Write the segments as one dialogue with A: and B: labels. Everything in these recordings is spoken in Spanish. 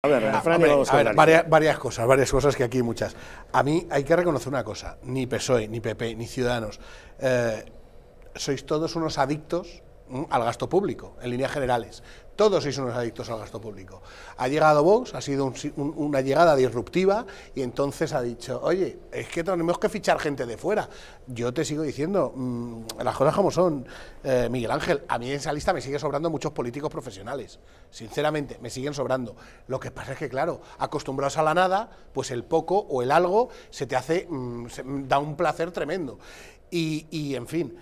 A: A ver, ah, a ver varias, cosas, varias cosas que aquí muchas. A mí hay que reconocer una cosa, ni PSOE, ni PP, ni Ciudadanos, eh, sois todos unos adictos Mm, al gasto público, en líneas generales. Todos sois unos adictos al gasto público. Ha llegado Vox, ha sido una llegada disruptiva y entonces ha dicho, oye, es que tenemos que fichar gente de fuera. Yo te sigo diciendo, mm, las cosas como son, eh, Miguel Ángel, a mí en esa lista me siguen sobrando muchos políticos profesionales, sinceramente, me siguen sobrando. Lo que pasa es que, claro, acostumbrados a la nada, pues el poco o el algo se te hace, mm, da un placer tremendo. y en fin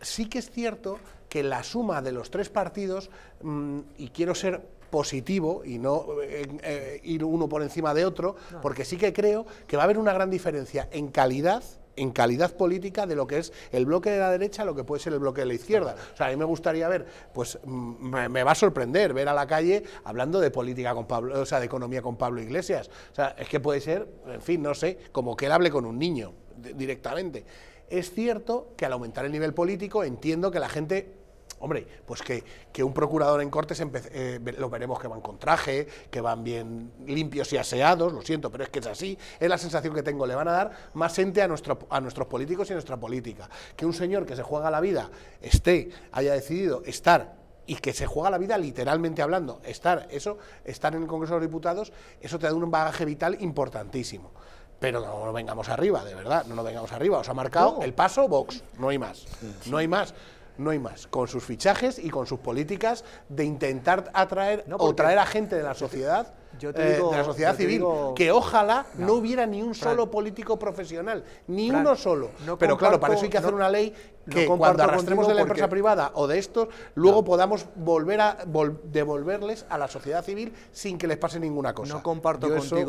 A: sí que es cierto que la suma de los tres partidos, mm, y quiero ser positivo y no eh, eh, ir uno por encima de otro, porque sí que creo que va a haber una gran diferencia en calidad en calidad política de lo que es el bloque de la derecha lo que puede ser el bloque de la izquierda. O sea, a mí me gustaría ver, pues mm, me, va a sorprender ver a la calle hablando de política con Pablo, o sea, de economía con Pablo Iglesias. O sea, es que puede ser, en fin, no sé, como que él hable con un niño directamente. Es cierto que al aumentar el nivel político entiendo que la gente Hombre, pues que, que, un procurador en cortes eh, lo veremos que van con traje, que van bien limpios y aseados, lo siento, pero es que es así, es la sensación que tengo, le van a dar más ente a, nuestro, a nuestros políticos y a nuestra política. Que un señor que se juega la vida esté, haya decidido estar y que se juega la vida literalmente hablando, estar, eso, estar en el Congreso de los Diputados, eso te da un bagaje vital importantísimo pero no, vengamos arriba, de verdad, no nos vengamos arriba. Os ha marcado el paso Vox, no hay más, no hay más. No hay más, con sus fichajes y con sus políticas de intentar atraer o traer a gente de la sociedad, eh, de la sociedad civil, que ojalá no, hubiera ni un solo político profesional, ni uno solo. Pero claro, para eso hay que hacer una ley que cuando arrastremos de la empresa privada o de estos, luego podamos volver a devolverles a la sociedad civil sin que les pase ninguna cosa. No comparto